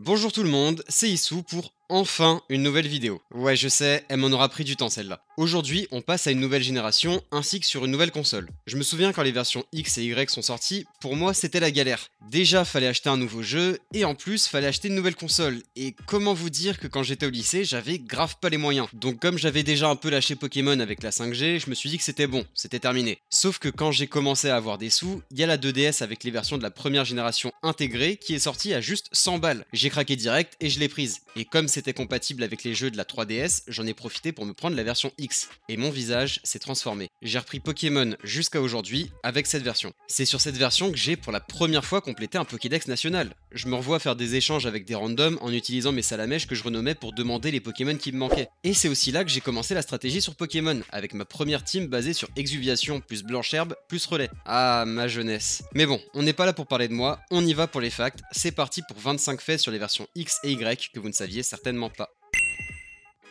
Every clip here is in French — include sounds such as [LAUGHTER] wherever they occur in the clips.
Bonjour tout le monde, c'est Issou pour Enfin, une nouvelle vidéo. Ouais, je sais, elle m'en aura pris du temps celle-là. Aujourd'hui, on passe à une nouvelle génération ainsi que sur une nouvelle console. Je me souviens quand les versions X et Y sont sorties, pour moi c'était la galère. Déjà, fallait acheter un nouveau jeu et en plus, fallait acheter une nouvelle console. Et comment vous dire que quand j'étais au lycée, j'avais grave pas les moyens. Donc comme j'avais déjà un peu lâché Pokémon avec la 5G, je me suis dit que c'était bon, c'était terminé. Sauf que quand j'ai commencé à avoir des sous, il y a la 2DS avec les versions de la première génération intégrée qui est sortie à juste 100 balles. J'ai craqué direct et je l'ai prise. Et comme c'est c'était compatible avec les jeux de la 3DS, j'en ai profité pour me prendre la version X, et mon visage s'est transformé. J'ai repris Pokémon jusqu'à aujourd'hui avec cette version. C'est sur cette version que j'ai pour la première fois complété un Pokédex national. Je me revois faire des échanges avec des randoms en utilisant mes salamèches que je renommais pour demander les Pokémon qui me manquaient. Et c'est aussi là que j'ai commencé la stratégie sur Pokémon, avec ma première team basée sur exuviation plus blanche herbe plus relais. Ah, ma jeunesse. Mais bon, on n'est pas là pour parler de moi, on y va pour les facts, c'est parti pour 25 faits sur les versions X et Y que vous ne saviez certainement pas.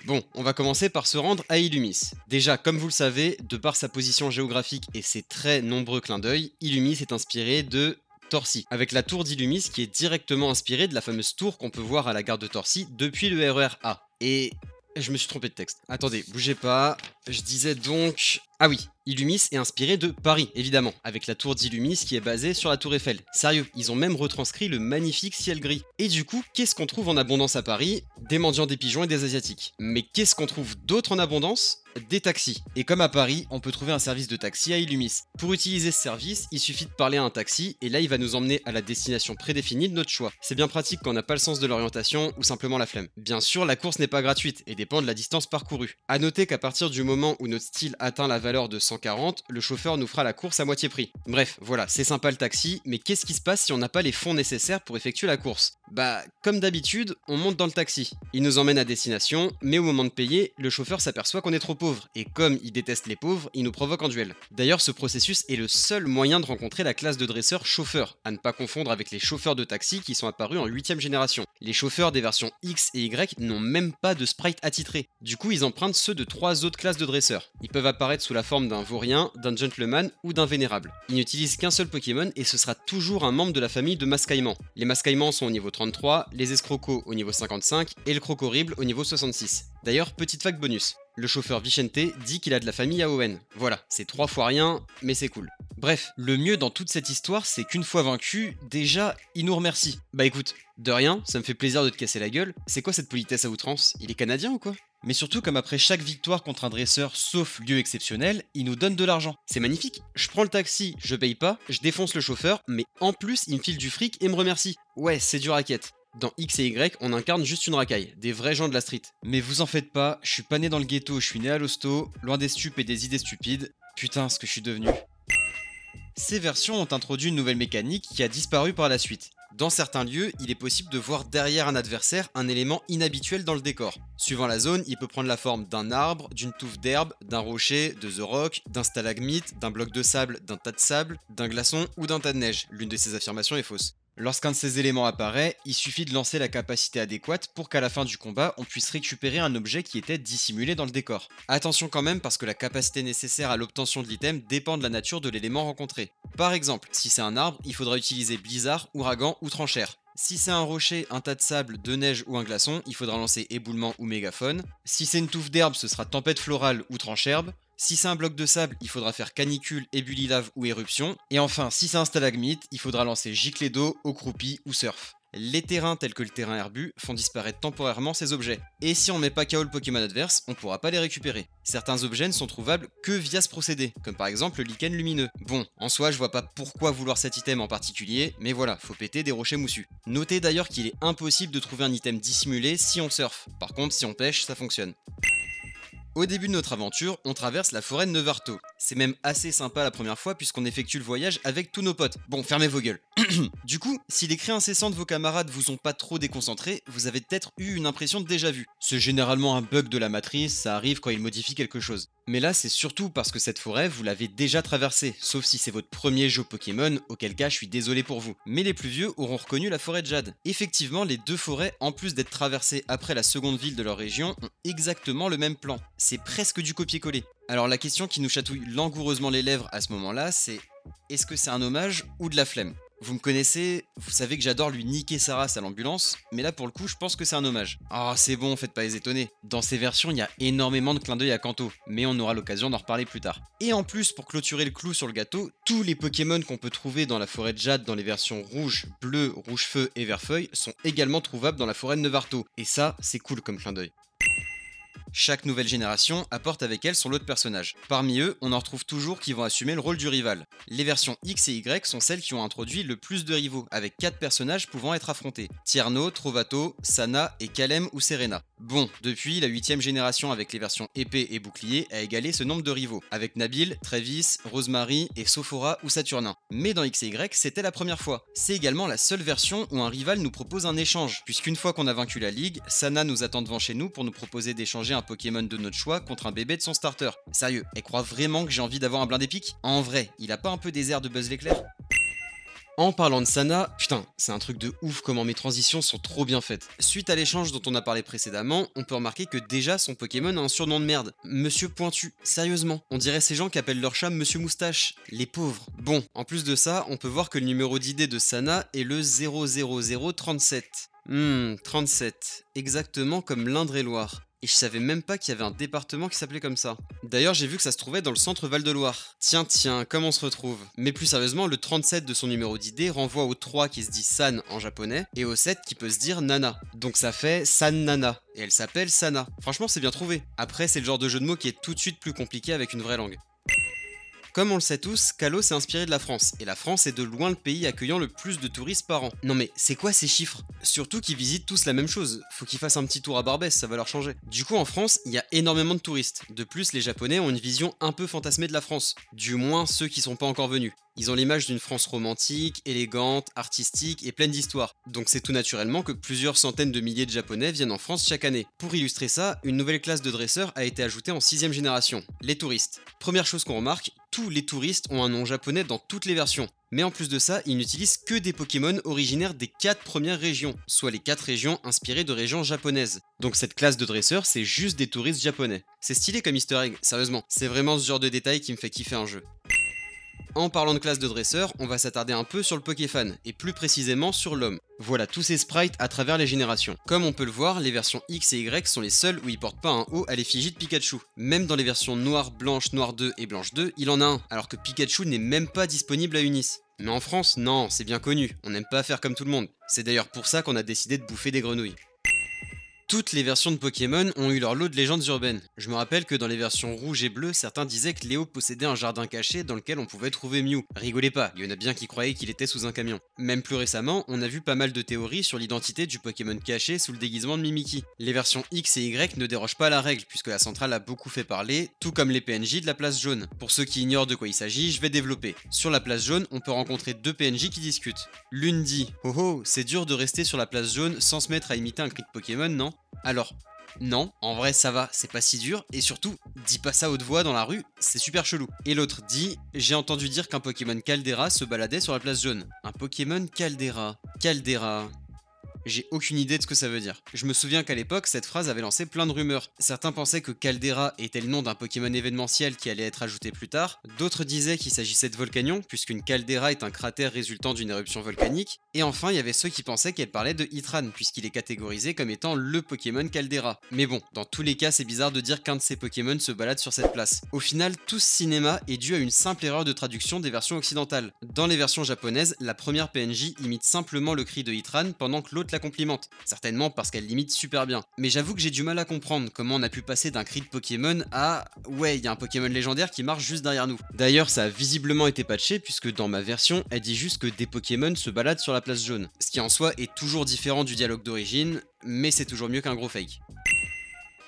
Bon, on va commencer par se rendre à Illumis. Déjà, comme vous le savez, de par sa position géographique et ses très nombreux clins d'œil, Illumis est inspiré de Torcy, avec la tour d'Illumis qui est directement inspirée de la fameuse tour qu'on peut voir à la gare de Torcy depuis le RER e A. Et je me suis trompé de texte. Attendez, bougez pas. Je disais donc ah oui, Illumis est inspiré de Paris, évidemment, avec la tour d'Illumis qui est basée sur la tour Eiffel. Sérieux, ils ont même retranscrit le magnifique ciel gris. Et du coup, qu'est-ce qu'on trouve en abondance à Paris Des mendiants, des pigeons et des asiatiques. Mais qu'est-ce qu'on trouve d'autre en abondance des taxis. Et comme à Paris, on peut trouver un service de taxi à Illumis. Pour utiliser ce service, il suffit de parler à un taxi et là il va nous emmener à la destination prédéfinie de notre choix. C'est bien pratique quand on n'a pas le sens de l'orientation ou simplement la flemme. Bien sûr, la course n'est pas gratuite et dépend de la distance parcourue. A noter qu'à partir du moment où notre style atteint la valeur de 140, le chauffeur nous fera la course à moitié prix. Bref, voilà, c'est sympa le taxi, mais qu'est-ce qui se passe si on n'a pas les fonds nécessaires pour effectuer la course Bah, comme d'habitude, on monte dans le taxi. Il nous emmène à destination, mais au moment de payer, le chauffeur s'aperçoit qu'on est trop pauvre, et comme il déteste les pauvres, il nous provoque en duel. D'ailleurs, ce processus est le seul moyen de rencontrer la classe de dresseur chauffeur à ne pas confondre avec les chauffeurs de taxi qui sont apparus en 8ème génération. Les chauffeurs des versions X et Y n'ont même pas de sprite attitré. Du coup, ils empruntent ceux de trois autres classes de dresseurs. Ils peuvent apparaître sous la forme d'un vaurien, d'un gentleman ou d'un vénérable. Il n'utilise qu'un seul Pokémon et ce sera toujours un membre de la famille de Mascaïman. Les Mascaïmans sont au niveau 33, les Escrocos au niveau 55 et le horrible au niveau 66. D'ailleurs, petite fac bonus, le chauffeur Vicente dit qu'il a de la famille à Owen. Voilà, c'est trois fois rien, mais c'est cool. Bref, le mieux dans toute cette histoire, c'est qu'une fois vaincu, déjà, il nous remercie. Bah écoute, de rien, ça me fait plaisir de te casser la gueule. C'est quoi cette politesse à outrance Il est canadien ou quoi mais surtout, comme après chaque victoire contre un dresseur, sauf lieu exceptionnel, il nous donne de l'argent. C'est magnifique, je prends le taxi, je paye pas, je défonce le chauffeur, mais en plus, il me file du fric et me remercie. Ouais, c'est du racket. Dans X et Y, on incarne juste une racaille, des vrais gens de la street. Mais vous en faites pas, je suis pas né dans le ghetto, je suis né à l'hosto, loin des stupes et des idées stupides. Putain, ce que je suis devenu. Ces versions ont introduit une nouvelle mécanique qui a disparu par la suite. Dans certains lieux, il est possible de voir derrière un adversaire un élément inhabituel dans le décor. Suivant la zone, il peut prendre la forme d'un arbre, d'une touffe d'herbe, d'un rocher, de the rock, d'un stalagmite, d'un bloc de sable, d'un tas de sable, d'un glaçon ou d'un tas de neige. L'une de ces affirmations est fausse. Lorsqu'un de ces éléments apparaît, il suffit de lancer la capacité adéquate pour qu'à la fin du combat, on puisse récupérer un objet qui était dissimulé dans le décor. Attention quand même parce que la capacité nécessaire à l'obtention de l'item dépend de la nature de l'élément rencontré. Par exemple, si c'est un arbre, il faudra utiliser blizzard, ouragan ou tranchère. Si c'est un rocher, un tas de sable, de neige ou un glaçon, il faudra lancer éboulement ou mégaphone. Si c'est une touffe d'herbe, ce sera tempête florale ou trancherbe. Si c'est un bloc de sable, il faudra faire canicule, ébullie lave ou éruption. Et enfin, si c'est un stalagmite, il faudra lancer giclée d'eau, au ou surf. Les terrains tels que le terrain herbu font disparaître temporairement ces objets, et si on met pas KO le Pokémon adverse, on pourra pas les récupérer. Certains objets ne sont trouvables que via ce procédé, comme par exemple le lichen lumineux. Bon, en soi je vois pas pourquoi vouloir cet item en particulier, mais voilà, faut péter des rochers moussus. Notez d'ailleurs qu'il est impossible de trouver un item dissimulé si on surfe, par contre si on pêche ça fonctionne. Au début de notre aventure, on traverse la forêt de Novarto. C'est même assez sympa la première fois puisqu'on effectue le voyage avec tous nos potes. Bon, fermez vos gueules. [CLEARS THROAT] du coup, si les cris incessants de vos camarades vous ont pas trop déconcentré, vous avez peut-être eu une impression de déjà vu. C'est généralement un bug de la matrice, ça arrive quand il modifie quelque chose. Mais là, c'est surtout parce que cette forêt, vous l'avez déjà traversée, sauf si c'est votre premier jeu Pokémon, auquel cas je suis désolé pour vous. Mais les plus vieux auront reconnu la forêt de Jade. Effectivement, les deux forêts, en plus d'être traversées après la seconde ville de leur région, ont exactement le même plan. C'est presque du copier-coller. Alors la question qui nous chatouille langoureusement les lèvres à ce moment-là, c'est est-ce que c'est un hommage ou de la flemme Vous me connaissez, vous savez que j'adore lui niquer sa race à l'ambulance, mais là pour le coup je pense que c'est un hommage. Ah oh, c'est bon, faites pas les étonner. Dans ces versions, il y a énormément de clins d'œil à Kanto, mais on aura l'occasion d'en reparler plus tard. Et en plus, pour clôturer le clou sur le gâteau, tous les Pokémon qu'on peut trouver dans la forêt de Jade dans les versions rouge, bleu, rouge feu et vert feuille sont également trouvables dans la forêt de Nevarto. Et ça, c'est cool comme clin d'œil. Chaque nouvelle génération apporte avec elle son lot de personnages. Parmi eux, on en retrouve toujours qui vont assumer le rôle du rival. Les versions X et Y sont celles qui ont introduit le plus de rivaux, avec 4 personnages pouvant être affrontés. Tierno, Trovato, Sana et Kalem ou Serena. Bon, depuis, la huitième génération avec les versions épée et bouclier a égalé ce nombre de rivaux, avec Nabil, Travis, Rosemary et Sophora ou Saturnin. Mais dans XY, c'était la première fois. C'est également la seule version où un rival nous propose un échange, puisqu'une fois qu'on a vaincu la ligue, Sana nous attend devant chez nous pour nous proposer d'échanger un Pokémon de notre choix contre un bébé de son starter. Sérieux, elle croit vraiment que j'ai envie d'avoir un blind épique En vrai, il a pas un peu des airs de Buzz l'éclair en parlant de Sana, putain, c'est un truc de ouf comment mes transitions sont trop bien faites. Suite à l'échange dont on a parlé précédemment, on peut remarquer que déjà son Pokémon a un surnom de merde. Monsieur Pointu, sérieusement. On dirait ces gens qui appellent leur chat Monsieur Moustache. Les pauvres. Bon, en plus de ça, on peut voir que le numéro d'idée de Sana est le 00037. Hmm, 37. Exactement comme l'Indre-et-Loire et je savais même pas qu'il y avait un département qui s'appelait comme ça. D'ailleurs, j'ai vu que ça se trouvait dans le centre Val-de-Loire. Tiens, tiens, comment on se retrouve Mais plus sérieusement, le 37 de son numéro d'idée renvoie au 3 qui se dit San en japonais et au 7 qui peut se dire Nana. Donc ça fait San Nana et elle s'appelle Sana. Franchement, c'est bien trouvé. Après, c'est le genre de jeu de mots qui est tout de suite plus compliqué avec une vraie langue. Comme on le sait tous, Calo s'est inspiré de la France, et la France est de loin le pays accueillant le plus de touristes par an. Non mais c'est quoi ces chiffres Surtout qu'ils visitent tous la même chose, faut qu'ils fassent un petit tour à Barbès, ça va leur changer. Du coup en France, il y a énormément de touristes. De plus, les Japonais ont une vision un peu fantasmée de la France, du moins ceux qui sont pas encore venus. Ils ont l'image d'une France romantique, élégante, artistique et pleine d'histoire. Donc c'est tout naturellement que plusieurs centaines de milliers de Japonais viennent en France chaque année. Pour illustrer ça, une nouvelle classe de dresseurs a été ajoutée en sixième génération, les touristes. Première chose qu'on remarque, tous les touristes ont un nom japonais dans toutes les versions. Mais en plus de ça, ils n'utilisent que des Pokémon originaires des 4 premières régions, soit les 4 régions inspirées de régions japonaises. Donc cette classe de dresseurs, c'est juste des touristes japonais. C'est stylé comme easter egg, sérieusement, c'est vraiment ce genre de détail qui me fait kiffer un jeu. En parlant de classe de dresseur, on va s'attarder un peu sur le Pokéfan, et plus précisément sur l'homme. Voilà tous ces sprites à travers les générations. Comme on peut le voir, les versions X et Y sont les seules où il porte pas un haut à l'effigie de Pikachu. Même dans les versions noire, blanche, noire 2 et blanche 2, il en a un, alors que Pikachu n'est même pas disponible à Unis. Mais en France, non, c'est bien connu, on n'aime pas faire comme tout le monde. C'est d'ailleurs pour ça qu'on a décidé de bouffer des grenouilles toutes les versions de Pokémon ont eu leur lot de légendes urbaines. Je me rappelle que dans les versions rouge et bleue, certains disaient que Léo possédait un jardin caché dans lequel on pouvait trouver Mew. Rigolez pas, il y en a bien qui croyaient qu'il était sous un camion. Même plus récemment, on a vu pas mal de théories sur l'identité du Pokémon caché sous le déguisement de Mimiki. Les versions X et Y ne dérogent pas à la règle, puisque la centrale a beaucoup fait parler, tout comme les PNJ de la place jaune. Pour ceux qui ignorent de quoi il s'agit, je vais développer. Sur la place jaune, on peut rencontrer deux PNJ qui discutent. L'une dit Oh oh, c'est dur de rester sur la place jaune sans se mettre à imiter un cri de Pokémon, non alors, non, en vrai ça va, c'est pas si dur, et surtout, dis pas ça haute voix dans la rue, c'est super chelou. Et l'autre dit, j'ai entendu dire qu'un Pokémon Caldera se baladait sur la place jaune. Un Pokémon Caldera. Caldera. J'ai aucune idée de ce que ça veut dire. Je me souviens qu'à l'époque, cette phrase avait lancé plein de rumeurs. Certains pensaient que Caldera était le nom d'un Pokémon événementiel qui allait être ajouté plus tard, d'autres disaient qu'il s'agissait de Volcanion, puisqu'une Caldera est un cratère résultant d'une éruption volcanique, et enfin il y avait ceux qui pensaient qu'elle parlait de Hitran, puisqu'il est catégorisé comme étant le Pokémon Caldera. Mais bon, dans tous les cas, c'est bizarre de dire qu'un de ces Pokémon se balade sur cette place. Au final, tout ce cinéma est dû à une simple erreur de traduction des versions occidentales. Dans les versions japonaises, la première PNJ imite simplement le cri de Hitran pendant que l'autre complimente, certainement parce qu'elle limite super bien. Mais j'avoue que j'ai du mal à comprendre comment on a pu passer d'un cri de Pokémon à ouais, il y a un Pokémon légendaire qui marche juste derrière nous. D'ailleurs, ça a visiblement été patché puisque dans ma version, elle dit juste que des Pokémon se baladent sur la place jaune, ce qui en soi est toujours différent du dialogue d'origine, mais c'est toujours mieux qu'un gros fake.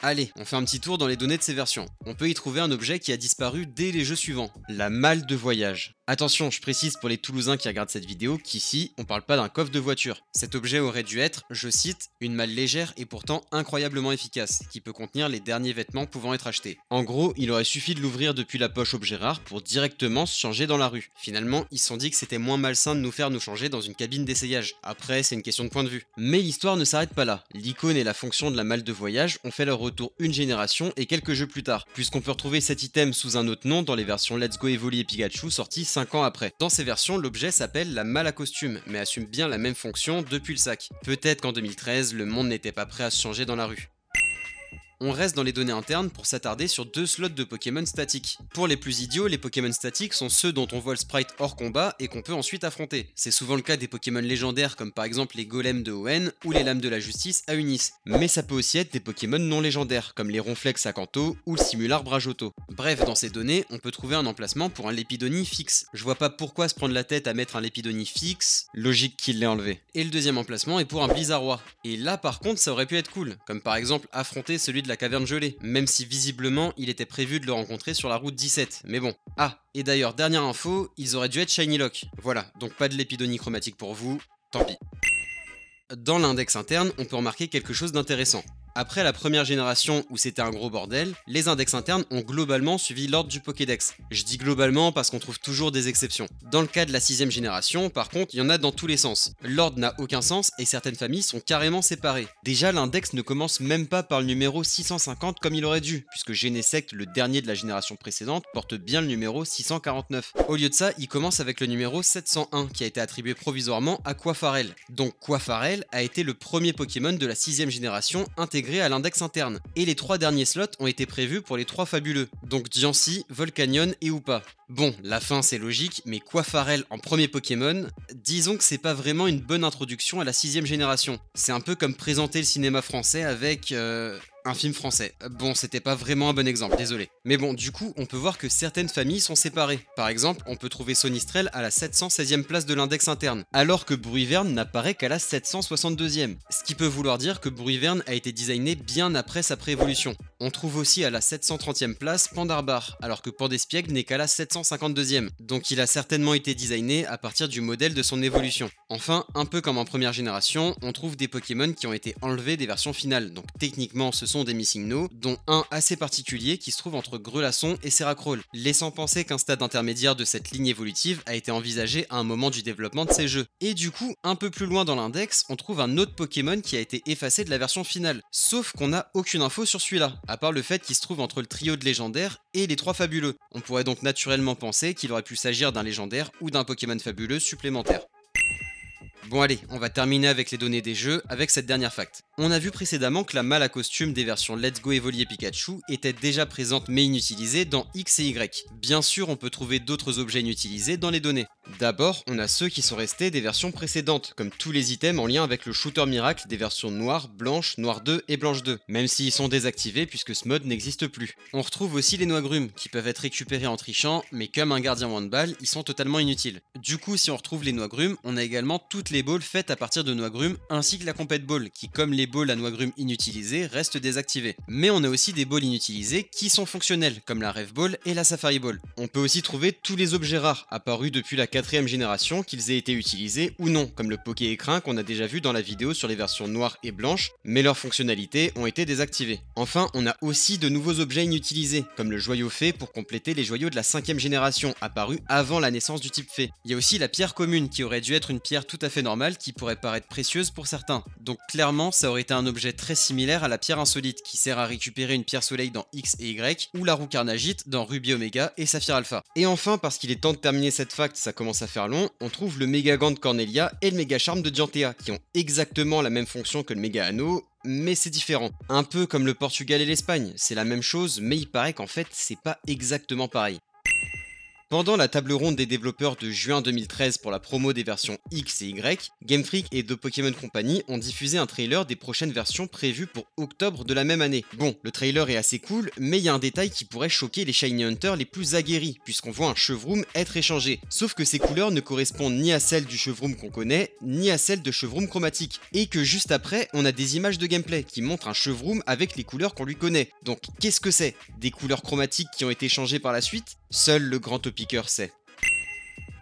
Allez, on fait un petit tour dans les données de ces versions. On peut y trouver un objet qui a disparu dès les jeux suivants, la malle de voyage. Attention, je précise pour les Toulousains qui regardent cette vidéo qu'ici, on parle pas d'un coffre de voiture. Cet objet aurait dû être, je cite, une malle légère et pourtant incroyablement efficace, qui peut contenir les derniers vêtements pouvant être achetés. En gros, il aurait suffi de l'ouvrir depuis la poche objet rare pour directement se changer dans la rue. Finalement, ils se sont dit que c'était moins malsain de nous faire nous changer dans une cabine d'essayage. Après, c'est une question de point de vue. Mais l'histoire ne s'arrête pas là. L'icône et la fonction de la malle de voyage ont fait leur retour une génération et quelques jeux plus tard, puisqu'on peut retrouver cet item sous un autre nom dans les versions Let's Go Evoli et Pikachu sorties ans après. Dans ces versions, l'objet s'appelle la malle à costume, mais assume bien la même fonction depuis le sac. Peut-être qu'en 2013, le monde n'était pas prêt à se changer dans la rue on reste dans les données internes pour s'attarder sur deux slots de Pokémon statiques. Pour les plus idiots, les Pokémon statiques sont ceux dont on voit le sprite hors combat et qu'on peut ensuite affronter. C'est souvent le cas des Pokémon légendaires comme par exemple les golems de Owen ou les lames de la justice à Unis. Mais ça peut aussi être des Pokémon non légendaires comme les Ronflex à Kanto ou le Simular Brajoto. Bref, dans ces données, on peut trouver un emplacement pour un Lépidonie fixe. Je vois pas pourquoi se prendre la tête à mettre un Lépidonie fixe, logique qu'il l'ait enlevé. Et le deuxième emplacement est pour un Bizarroi. Et là par contre ça aurait pu être cool, comme par exemple affronter celui de la caverne gelée, même si visiblement il était prévu de le rencontrer sur la route 17, mais bon. Ah, et d'ailleurs, dernière info, ils auraient dû être Shiny Lock. Voilà, donc pas de l'épidonie chromatique pour vous, tant pis. Dans l'index interne, on peut remarquer quelque chose d'intéressant. Après la première génération où c'était un gros bordel, les index internes ont globalement suivi l'ordre du Pokédex. Je dis globalement parce qu'on trouve toujours des exceptions. Dans le cas de la sixième génération, par contre, il y en a dans tous les sens. L'ordre n'a aucun sens et certaines familles sont carrément séparées. Déjà, l'index ne commence même pas par le numéro 650 comme il aurait dû, puisque Genesect, le dernier de la génération précédente, porte bien le numéro 649. Au lieu de ça, il commence avec le numéro 701 qui a été attribué provisoirement à Quaffarel. Donc Quaffarel a été le premier Pokémon de la sixième génération intégré à l'index interne. Et les trois derniers slots ont été prévus pour les trois fabuleux, donc Diancy, Volcanion et Oupa. Bon, la fin c'est logique, mais quoi Farel en premier Pokémon Disons que c'est pas vraiment une bonne introduction à la sixième génération. C'est un peu comme présenter le cinéma français avec... Euh, un film français. Euh, bon, c'était pas vraiment un bon exemple, désolé. Mais bon, du coup, on peut voir que certaines familles sont séparées. Par exemple, on peut trouver Sonistrel à la 716e place de l'index interne, alors que Bruyverne n'apparaît qu'à la 762e. Ce qui peut vouloir dire que Bruyverne a été designé bien après sa préévolution. On trouve aussi à la 730e place Pandarbar, alors que Pandespiègle n'est qu'à la 752e, donc il a certainement été designé à partir du modèle de son évolution. Enfin, un peu comme en première génération, on trouve des Pokémon qui ont été enlevés des versions finales, donc techniquement ce sont des Missing No, dont un assez particulier qui se trouve entre Grelasson et Seracrawl, laissant penser qu'un stade intermédiaire de cette ligne évolutive a été envisagé à un moment du développement de ces jeux. Et du coup, un peu plus loin dans l'index, on trouve un autre Pokémon qui a été effacé de la version finale, sauf qu'on n'a aucune info sur celui-là, à part le fait qu'il se trouve entre le trio de légendaires et les trois fabuleux. On pourrait donc naturellement penser qu'il aurait pu s'agir d'un légendaire ou d'un Pokémon fabuleux supplémentaire. Bon allez, on va terminer avec les données des jeux avec cette dernière fact. On a vu précédemment que la malle à costume des versions Let's Go Evolier Pikachu était déjà présente mais inutilisée dans X et Y. Bien sûr, on peut trouver d'autres objets inutilisés dans les données. D'abord, on a ceux qui sont restés des versions précédentes, comme tous les items en lien avec le shooter miracle des versions noire, blanche, noire 2 et blanche 2, même s'ils sont désactivés puisque ce mode n'existe plus. On retrouve aussi les noix grumes, qui peuvent être récupérés en trichant, mais comme un gardien one Ball, ils sont totalement inutiles. Du coup, si on retrouve les noix grumes, on a également toutes les balles faites à partir de noix grumes, ainsi que la compète ball, qui comme les la à noix grume inutilisées reste désactivées. Mais on a aussi des balles inutilisés qui sont fonctionnels comme la Rev Ball et la Safari Ball. On peut aussi trouver tous les objets rares apparus depuis la quatrième génération, qu'ils aient été utilisés ou non, comme le Poké Écrin qu'on a déjà vu dans la vidéo sur les versions noires et blanches, mais leurs fonctionnalités ont été désactivées. Enfin, on a aussi de nouveaux objets inutilisés, comme le joyau fait pour compléter les joyaux de la cinquième génération, apparus avant la naissance du type fée. Il y a aussi la pierre commune qui aurait dû être une pierre tout à fait normale qui pourrait paraître précieuse pour certains. Donc clairement, ça aurait était un objet très similaire à la pierre insolite qui sert à récupérer une pierre soleil dans X et Y ou la roue carnagite dans Ruby Omega et Saphir Alpha. Et enfin, parce qu'il est temps de terminer cette fact, ça commence à faire long, on trouve le méga gant de Cornelia et le méga charme de Dianthea qui ont exactement la même fonction que le méga anneau mais c'est différent. Un peu comme le Portugal et l'Espagne, c'est la même chose, mais il paraît qu'en fait, c'est pas exactement pareil. Pendant la table ronde des développeurs de juin 2013 pour la promo des versions X et Y, Game Freak et The Pokémon Company ont diffusé un trailer des prochaines versions prévues pour octobre de la même année. Bon, le trailer est assez cool, mais il y a un détail qui pourrait choquer les Shiny Hunters les plus aguerris, puisqu'on voit un Chevroom être échangé. Sauf que ces couleurs ne correspondent ni à celles du Chevroom qu'on connaît, ni à celles de Chevroom chromatique. Et que juste après, on a des images de gameplay qui montrent un Chevroom avec les couleurs qu'on lui connaît. Donc qu'est-ce que c'est Des couleurs chromatiques qui ont été changées par la suite Seul le grand topiqueur sait.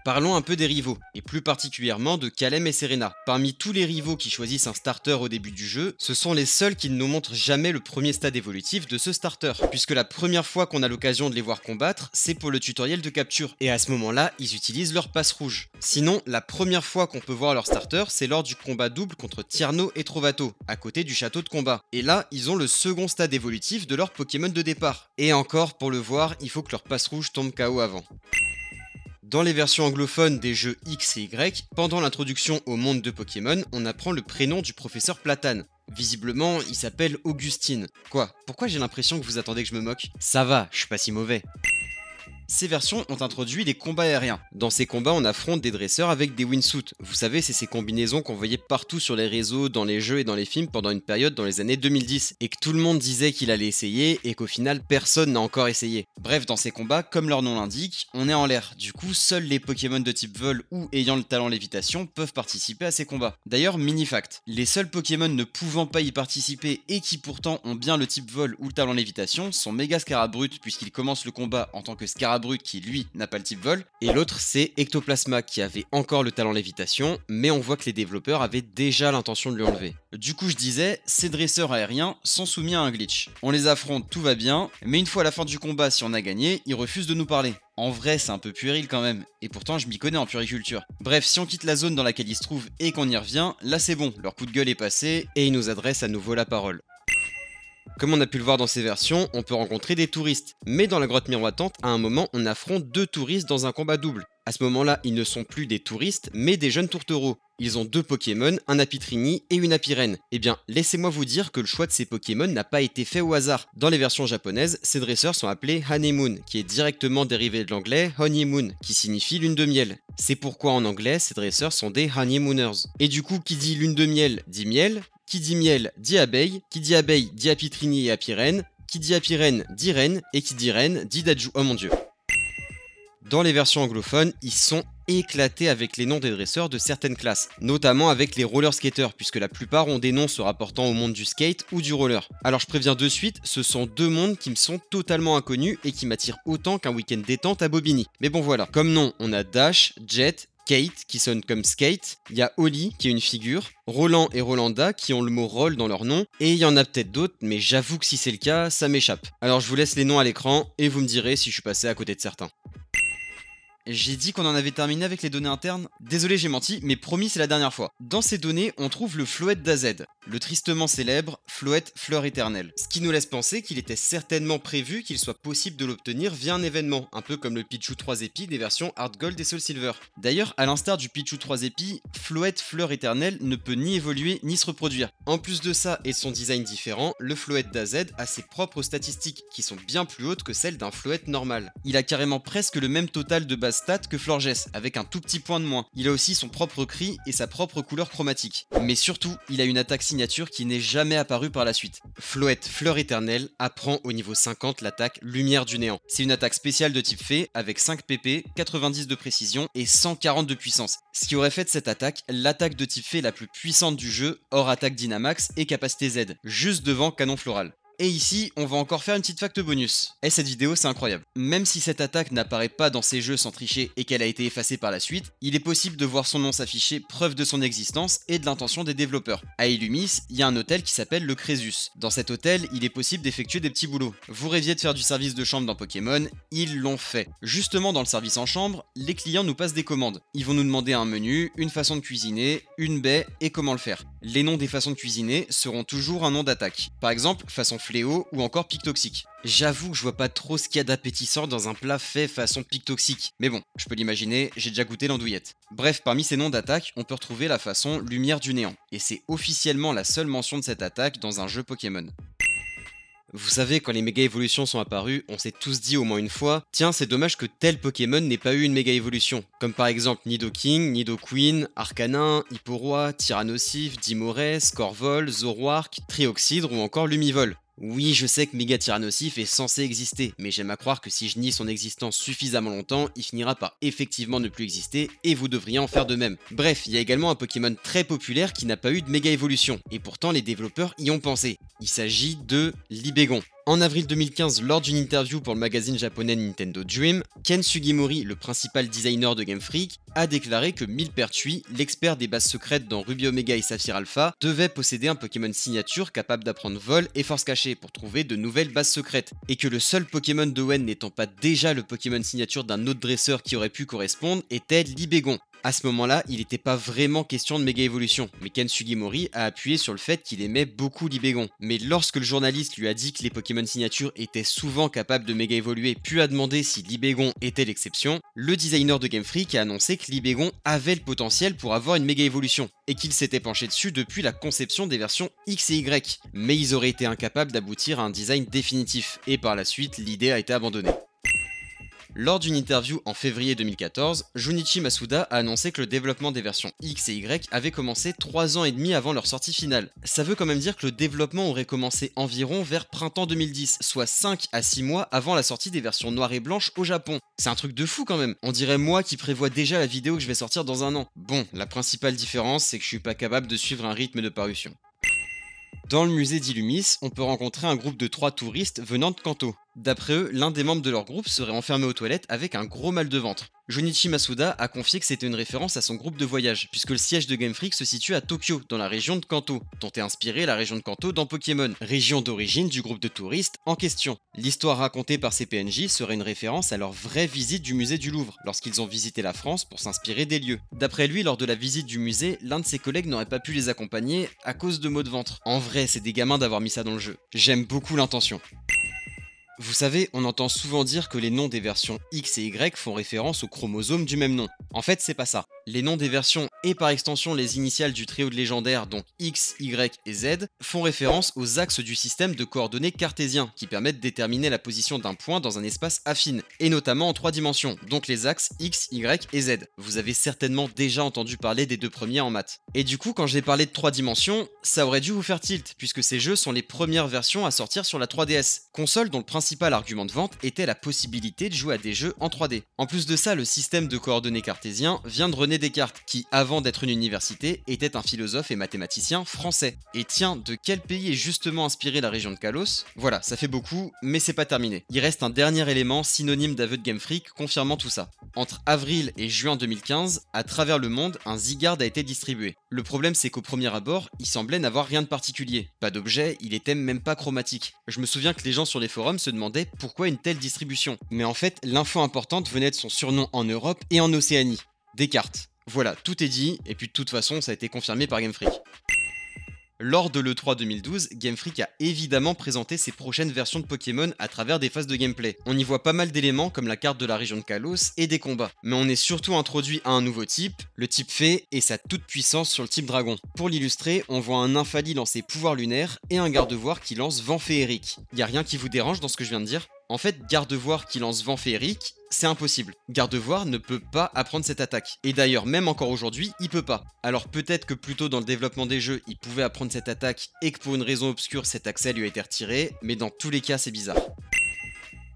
Parlons un peu des rivaux, et plus particulièrement de Kalem et Serena. Parmi tous les rivaux qui choisissent un starter au début du jeu, ce sont les seuls qui ne nous montrent jamais le premier stade évolutif de ce starter, puisque la première fois qu'on a l'occasion de les voir combattre, c'est pour le tutoriel de capture, et à ce moment-là, ils utilisent leur passe rouge. Sinon, la première fois qu'on peut voir leur starter, c'est lors du combat double contre Tierno et Trovato, à côté du château de combat. Et là, ils ont le second stade évolutif de leur Pokémon de départ. Et encore, pour le voir, il faut que leur passe rouge tombe KO avant. Dans les versions anglophones des jeux X et Y, pendant l'introduction au monde de Pokémon, on apprend le prénom du professeur Platane. Visiblement, il s'appelle Augustine. Quoi Pourquoi j'ai l'impression que vous attendez que je me moque Ça va, je suis pas si mauvais. Ces versions ont introduit les combats aériens. Dans ces combats, on affronte des dresseurs avec des windsuits, Vous savez, c'est ces combinaisons qu'on voyait partout sur les réseaux, dans les jeux et dans les films pendant une période dans les années 2010, et que tout le monde disait qu'il allait essayer et qu'au final personne n'a encore essayé. Bref, dans ces combats, comme leur nom l'indique, on est en l'air. Du coup, seuls les Pokémon de type vol ou ayant le talent lévitation peuvent participer à ces combats. D'ailleurs, mini fact, les seuls Pokémon ne pouvant pas y participer et qui pourtant ont bien le type vol ou le talent lévitation sont Mega Scarabrut puisqu'ils commencent le combat en tant que Scarabrut brut qui lui n'a pas le type vol, et l'autre c'est Ectoplasma qui avait encore le talent lévitation, mais on voit que les développeurs avaient déjà l'intention de lui enlever. Du coup je disais, ces dresseurs aériens sont soumis à un glitch. On les affronte, tout va bien, mais une fois à la fin du combat si on a gagné, ils refusent de nous parler. En vrai, c'est un peu puéril quand même, et pourtant je m'y connais en puriculture. Bref, si on quitte la zone dans laquelle ils se trouvent et qu'on y revient, là c'est bon, leur coup de gueule est passé et ils nous adressent à nouveau la parole. Comme on a pu le voir dans ces versions, on peut rencontrer des touristes. Mais dans la grotte miroitante, à un moment, on affronte deux touristes dans un combat double. À ce moment-là, ils ne sont plus des touristes, mais des jeunes tourtereaux. Ils ont deux Pokémon, un Apitrini et une Apirène. Eh bien, laissez-moi vous dire que le choix de ces Pokémon n'a pas été fait au hasard. Dans les versions japonaises, ces dresseurs sont appelés Honeymoon, qui est directement dérivé de l'anglais Honeymoon, qui signifie lune de miel. C'est pourquoi en anglais, ces dresseurs sont des Honeymooners. Et du coup, qui dit lune de miel dit miel, qui dit miel dit abeille, qui dit abeille dit apitrini et apirène, qui dit apirène dit reine, et qui dit reine dit dadju. Oh mon dieu. Dans les versions anglophones, ils sont éclatés avec les noms des dresseurs de certaines classes, notamment avec les roller skaters, puisque la plupart ont des noms se rapportant au monde du skate ou du roller. Alors je préviens de suite, ce sont deux mondes qui me sont totalement inconnus et qui m'attirent autant qu'un week-end détente à Bobigny. Mais bon voilà, comme nom, on a Dash, Jet, Kate, qui sonne comme skate. Il y a Oli, qui est une figure. Roland et Rolanda, qui ont le mot Roll dans leur nom. Et il y en a peut-être d'autres, mais j'avoue que si c'est le cas, ça m'échappe. Alors je vous laisse les noms à l'écran et vous me direz si je suis passé à côté de certains. J'ai dit qu'on en avait terminé avec les données internes. Désolé, j'ai menti, mais promis, c'est la dernière fois. Dans ces données, on trouve le Floette d'AZ, le tristement célèbre Floette fleur éternelle. Ce qui nous laisse penser qu'il était certainement prévu qu'il soit possible de l'obtenir via un événement, un peu comme le Pichu 3 Epi des versions Hard Gold et Soul Silver. D'ailleurs, à l'instar du Pichu 3 épis, Floette fleur éternelle ne peut ni évoluer ni se reproduire. En plus de ça et son design différent, le Floette d'AZ a ses propres statistiques qui sont bien plus hautes que celles d'un Floette normal. Il a carrément presque le même total de base stat que Florges, avec un tout petit point de moins. Il a aussi son propre cri et sa propre couleur chromatique. Mais surtout, il a une attaque signature qui n'est jamais apparue par la suite. Floette Fleur Éternelle apprend au niveau 50 l'attaque Lumière du Néant. C'est une attaque spéciale de type Fée, avec 5 PP, 90 de précision et 140 de puissance. Ce qui aurait fait de cette attaque l'attaque de type Fée la plus puissante du jeu, hors attaque Dynamax et capacité Z, juste devant Canon Floral. Et ici, on va encore faire une petite facte bonus. Et cette vidéo, c'est incroyable. Même si cette attaque n'apparaît pas dans ces jeux sans tricher et qu'elle a été effacée par la suite, il est possible de voir son nom s'afficher, preuve de son existence et de l'intention des développeurs. À Illumis, il y a un hôtel qui s'appelle le Crésus. Dans cet hôtel, il est possible d'effectuer des petits boulots. Vous rêviez de faire du service de chambre dans Pokémon, ils l'ont fait. Justement, dans le service en chambre, les clients nous passent des commandes. Ils vont nous demander un menu, une façon de cuisiner, une baie et comment le faire. Les noms des façons de cuisiner seront toujours un nom d'attaque. Par exemple, façon fléau ou encore Pictoxique. J'avoue que je vois pas trop ce qu'il y a d'appétissant dans un plat fait façon Pictoxique, mais bon, je peux l'imaginer, j'ai déjà goûté l'andouillette. Bref, parmi ces noms d'attaques, on peut retrouver la façon Lumière du Néant, et c'est officiellement la seule mention de cette attaque dans un jeu Pokémon. Vous savez, quand les méga évolutions sont apparues, on s'est tous dit au moins une fois Tiens, c'est dommage que tel Pokémon n'ait pas eu une méga évolution. Comme par exemple Nidoking, Queen, Arcanin, Hipporoi, Tyrannosif, dimorès Scorvol, Zoroark, Trioxydre ou encore Lumivol. Oui, je sais que Mega Tyrannosif est censé exister, mais j'aime à croire que si je nie son existence suffisamment longtemps, il finira par effectivement ne plus exister, et vous devriez en faire de même. Bref, il y a également un Pokémon très populaire qui n'a pas eu de méga évolution, et pourtant les développeurs y ont pensé. Il s'agit de Libégon. En avril 2015, lors d'une interview pour le magazine japonais Nintendo Dream, Ken Sugimori, le principal designer de Game Freak, a déclaré que Milpertuis, l'expert des bases secrètes dans Ruby Omega et Saphir Alpha, devait posséder un Pokémon signature capable d'apprendre vol et force cachée pour trouver de nouvelles bases secrètes, et que le seul Pokémon de Wen n'étant pas déjà le Pokémon signature d'un autre dresseur qui aurait pu correspondre était Libégon à ce moment-là, il n'était pas vraiment question de méga évolution, mais Ken Sugimori a appuyé sur le fait qu'il aimait beaucoup l'Ibégon. Mais lorsque le journaliste lui a dit que les Pokémon signature étaient souvent capables de méga évoluer, puis a demandé si l'Ibégon était l'exception, le designer de Game Freak a annoncé que l'Ibégon avait le potentiel pour avoir une méga évolution, et qu'il s'était penché dessus depuis la conception des versions X et Y, mais ils auraient été incapables d'aboutir à un design définitif, et par la suite, l'idée a été abandonnée. Lors d'une interview en février 2014, Junichi Masuda a annoncé que le développement des versions X et Y avait commencé 3 ans et demi avant leur sortie finale. Ça veut quand même dire que le développement aurait commencé environ vers printemps 2010, soit 5 à 6 mois avant la sortie des versions noires et blanches au Japon. C'est un truc de fou quand même, on dirait moi qui prévois déjà la vidéo que je vais sortir dans un an. Bon, la principale différence c'est que je suis pas capable de suivre un rythme de parution. Dans le musée d'Illumis, on peut rencontrer un groupe de 3 touristes venant de Kanto. D'après eux, l'un des membres de leur groupe serait enfermé aux toilettes avec un gros mal de ventre. Junichi Masuda a confié que c'était une référence à son groupe de voyage, puisque le siège de Game Freak se situe à Tokyo, dans la région de Kanto, dont est inspirée la région de Kanto dans Pokémon, région d'origine du groupe de touristes en question. L'histoire racontée par ces PNJ serait une référence à leur vraie visite du musée du Louvre, lorsqu'ils ont visité la France pour s'inspirer des lieux. D'après lui, lors de la visite du musée, l'un de ses collègues n'aurait pas pu les accompagner à cause de maux de ventre. En vrai, c'est des gamins d'avoir mis ça dans le jeu. J'aime beaucoup l'intention. Vous savez, on entend souvent dire que les noms des versions X et Y font référence aux chromosomes du même nom. En fait, c'est pas ça. Les noms des versions et par extension les initiales du trio de légendaires, donc X, Y et Z, font référence aux axes du système de coordonnées cartésien qui permettent de déterminer la position d'un point dans un espace affine, et notamment en trois dimensions, donc les axes X, Y et Z. Vous avez certainement déjà entendu parler des deux premiers en maths. Et du coup, quand j'ai parlé de trois dimensions, ça aurait dû vous faire tilt, puisque ces jeux sont les premières versions à sortir sur la 3DS, console dont le principal argument de vente était la possibilité de jouer à des jeux en 3D. En plus de ça, le système de coordonnées cartésien vient de renaître Descartes, qui, avant d'être une université, était un philosophe et mathématicien français. Et tiens, de quel pays est justement inspirée la région de Kalos Voilà, ça fait beaucoup, mais c'est pas terminé. Il reste un dernier élément synonyme d'aveu de Game Freak confirmant tout ça. Entre avril et juin 2015, à travers le monde, un Zygarde a été distribué. Le problème, c'est qu'au premier abord, il semblait n'avoir rien de particulier. Pas d'objet, il était même pas chromatique. Je me souviens que les gens sur les forums se demandaient pourquoi une telle distribution. Mais en fait, l'info importante venait de son surnom en Europe et en Océanie des cartes. Voilà, tout est dit, et puis de toute façon, ça a été confirmé par Game Freak. Lors de l'E3 2012, Game Freak a évidemment présenté ses prochaines versions de Pokémon à travers des phases de gameplay. On y voit pas mal d'éléments comme la carte de la région de Kalos et des combats, mais on est surtout introduit à un nouveau type, le type fée et sa toute-puissance sur le type dragon. Pour l'illustrer, on voit un Infali lancer pouvoir lunaire et un gardevoir qui lance vent féerique. Y a rien qui vous dérange dans ce que je viens de dire en fait, Gardevoir qui lance vent féerique, c'est impossible. Gardevoir ne peut pas apprendre cette attaque. Et d'ailleurs, même encore aujourd'hui, il peut pas. Alors peut-être que plutôt dans le développement des jeux, il pouvait apprendre cette attaque et que pour une raison obscure, cet accès lui a été retiré, mais dans tous les cas, c'est bizarre.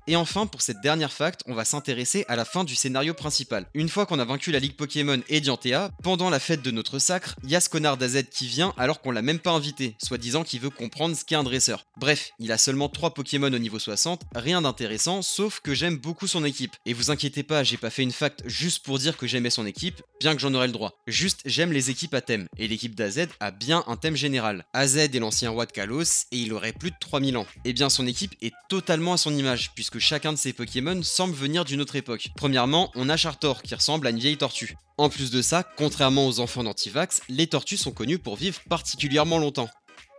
Et enfin, pour cette dernière fact, on va s'intéresser à la fin du scénario principal. Une fois qu'on a vaincu la Ligue Pokémon et Dianthea, pendant la fête de notre sacre, il y a ce connard d'AZ qui vient alors qu'on l'a même pas invité, soi-disant qu'il veut comprendre ce qu'est un dresseur. Bref, il a seulement 3 Pokémon au niveau 60, rien d'intéressant, sauf que j'aime beaucoup son équipe. Et vous inquiétez pas, j'ai pas fait une fact juste pour dire que j'aimais son équipe, bien que j'en aurais le droit. Juste, j'aime les équipes à thème, et l'équipe d'AZ a bien un thème général. Azed est l'ancien roi de Kalos, et il aurait plus de 3000 ans. Et eh bien son équipe est totalement à son image, puisque chacun de ces Pokémon semble venir d'une autre époque. Premièrement, on a Chartor qui ressemble à une vieille tortue. En plus de ça, contrairement aux enfants d'Antivax, les tortues sont connues pour vivre particulièrement longtemps.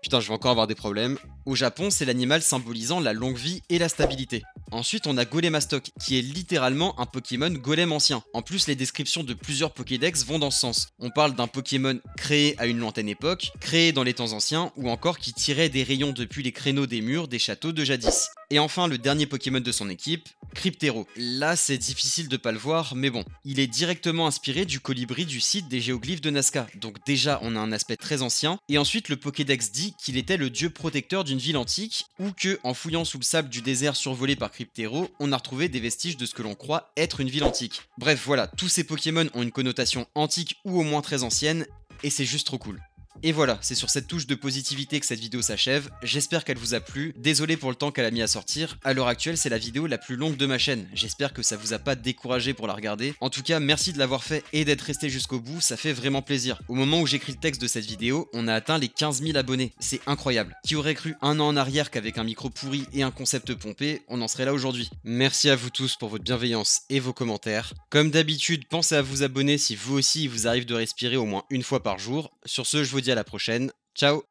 Putain, je vais encore avoir des problèmes. Au Japon, c'est l'animal symbolisant la longue vie et la stabilité. Ensuite, on a Golemastok, qui est littéralement un Pokémon golem ancien. En plus, les descriptions de plusieurs Pokédex vont dans ce sens. On parle d'un Pokémon créé à une lointaine époque, créé dans les temps anciens, ou encore qui tirait des rayons depuis les créneaux des murs des châteaux de jadis. Et enfin, le dernier Pokémon de son équipe, Cryptero. Là, c'est difficile de pas le voir, mais bon. Il est directement inspiré du colibri du site des géoglyphes de Nazca, donc déjà on a un aspect très ancien. Et ensuite, le Pokédex dit qu'il était le dieu protecteur d'une ville antique, ou que, en fouillant sous le sable du désert survolé par Cryptero, on a retrouvé des vestiges de ce que l'on croit être une ville antique. Bref, voilà, tous ces Pokémon ont une connotation antique ou au moins très ancienne, et c'est juste trop cool. Et voilà, c'est sur cette touche de positivité que cette vidéo s'achève, j'espère qu'elle vous a plu, désolé pour le temps qu'elle a mis à sortir, à l'heure actuelle c'est la vidéo la plus longue de ma chaîne, j'espère que ça vous a pas découragé pour la regarder, en tout cas merci de l'avoir fait et d'être resté jusqu'au bout, ça fait vraiment plaisir. Au moment où j'écris le texte de cette vidéo, on a atteint les 15 000 abonnés, c'est incroyable. Qui aurait cru un an en arrière qu'avec un micro pourri et un concept pompé, on en serait là aujourd'hui. Merci à vous tous pour votre bienveillance et vos commentaires. Comme d'habitude, pensez à vous abonner si vous aussi vous arrive de respirer au moins une fois par jour. Sur ce, je vous dis à la prochaine. Ciao